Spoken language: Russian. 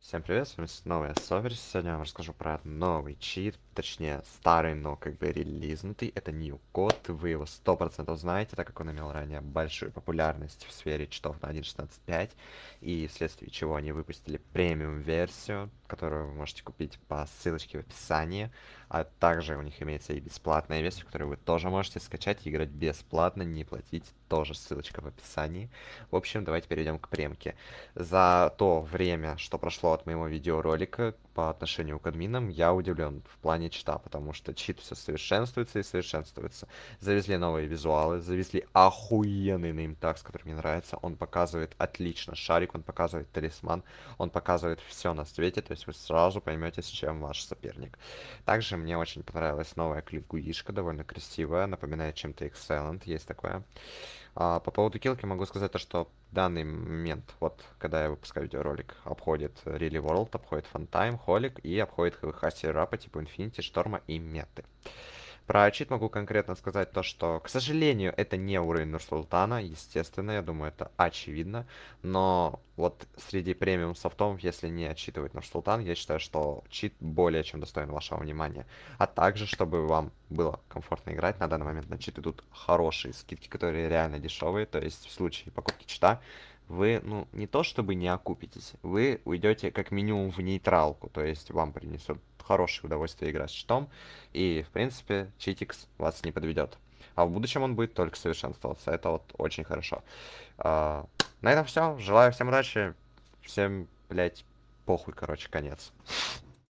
Всем привет, с вами снова я Совер. Сегодня я вам расскажу про новый чит, точнее старый, но как бы релизнутый. Это New Code, вы его 100% знаете, так как он имел ранее большую популярность в сфере читов на 1.16.5, и вследствие чего они выпустили премиум-версию, которую вы можете купить по ссылочке в описании. А также у них имеется и бесплатная версия, которую вы тоже можете скачать и играть бесплатно, не платить. Тоже ссылочка в описании. В общем, давайте перейдем к премке. За то время, что прошло от моего видеоролика по отношению к админам, я удивлен в плане чита, потому что чит все совершенствуется и совершенствуется. Завезли новые визуалы, завезли охуенный неймтаг, который мне нравится. Он показывает отлично шарик, он показывает талисман, он показывает все на свете, то есть есть вы сразу поймете, с чем ваш соперник. Также мне очень понравилась новая кликуишка, довольно красивая, напоминает чем-то Excellent, есть такое. А, по поводу килки могу сказать то, что данный момент, вот когда я выпускаю видеоролик, обходит Really World, обходит Funtime, Holic и обходит ХВХ сервера по типу Infinity, Шторма и Меты. Про чит могу конкретно сказать то, что, к сожалению, это не уровень Нурсултана, естественно, я думаю, это очевидно, но вот среди премиум софтов, если не отчитывать Нурсултан, я считаю, что чит более чем достоин вашего внимания. А также, чтобы вам было комфортно играть, на данный момент на чит идут хорошие скидки, которые реально дешевые, то есть в случае покупки чита вы, ну, не то чтобы не окупитесь, вы уйдете как минимум в нейтралку, то есть вам принесут хорошее удовольствие играть с читом, и, в принципе, читикс вас не подведет. А в будущем он будет только совершенствоваться, это вот очень хорошо. А, на этом все, желаю всем удачи, всем, блядь, похуй, короче, конец.